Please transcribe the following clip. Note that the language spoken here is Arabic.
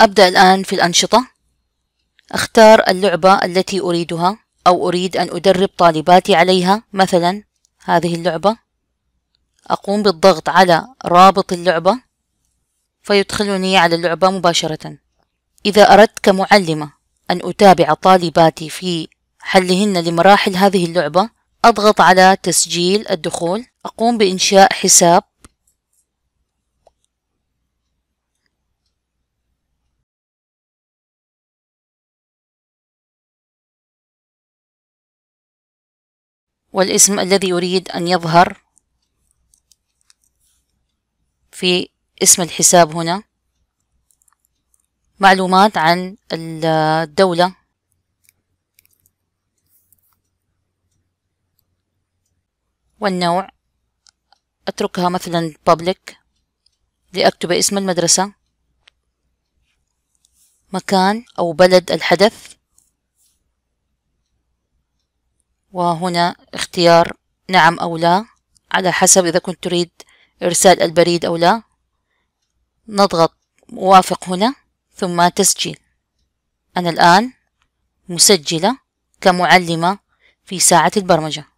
أبدأ الآن في الأنشطة أختار اللعبة التي أريدها أو أريد أن أدرب طالباتي عليها مثلا هذه اللعبة أقوم بالضغط على رابط اللعبة فيدخلني على اللعبة مباشرة إذا أردت كمعلمة أن أتابع طالباتي في حلهن لمراحل هذه اللعبة أضغط على تسجيل الدخول أقوم بإنشاء حساب والاسم الذي أريد أن يظهر في اسم الحساب هنا معلومات عن الدولة والنوع أتركها مثلا public لأكتب اسم المدرسة مكان أو بلد الحدث وهنا اختيار نعم أو لا على حسب إذا كنت تريد إرسال البريد أو لا نضغط موافق هنا ثم تسجيل أنا الآن مسجلة كمعلمة في ساعة البرمجة